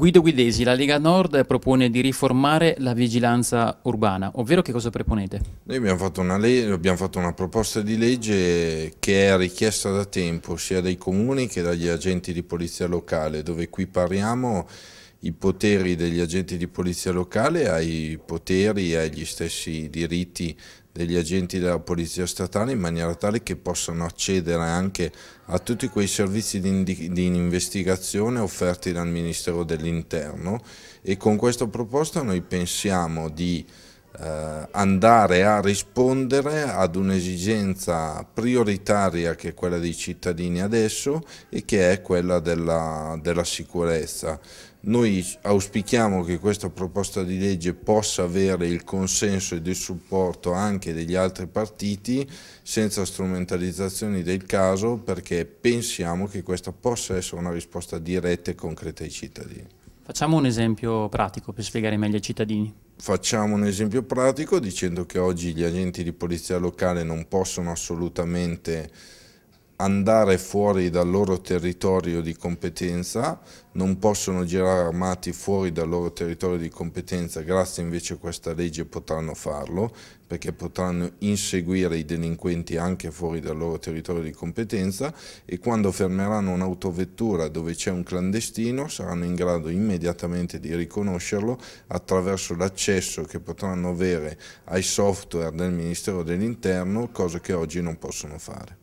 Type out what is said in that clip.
Guido Guidesi, la Lega Nord propone di riformare la vigilanza urbana, ovvero che cosa proponete? Noi abbiamo fatto, una, abbiamo fatto, una proposta di legge che è richiesta da tempo sia dai comuni che dagli agenti di polizia locale, dove qui parliamo i poteri degli agenti di polizia locale ai poteri e agli stessi diritti degli agenti della polizia statale in maniera tale che possano accedere anche a tutti quei servizi di, di investigazione offerti dal Ministero dell'Interno e con questa proposta noi pensiamo di eh, andare a rispondere ad un'esigenza prioritaria che è quella dei cittadini adesso e che è quella della, della sicurezza. Noi auspichiamo che questa proposta di legge possa avere il consenso ed il supporto anche degli altri partiti senza strumentalizzazioni del caso perché pensiamo che questa possa essere una risposta diretta e concreta ai cittadini. Facciamo un esempio pratico per spiegare meglio ai cittadini. Facciamo un esempio pratico dicendo che oggi gli agenti di polizia locale non possono assolutamente andare fuori dal loro territorio di competenza, non possono girare armati fuori dal loro territorio di competenza, grazie invece a questa legge potranno farlo, perché potranno inseguire i delinquenti anche fuori dal loro territorio di competenza e quando fermeranno un'autovettura dove c'è un clandestino saranno in grado immediatamente di riconoscerlo attraverso l'accesso che potranno avere ai software del Ministero dell'Interno, cosa che oggi non possono fare.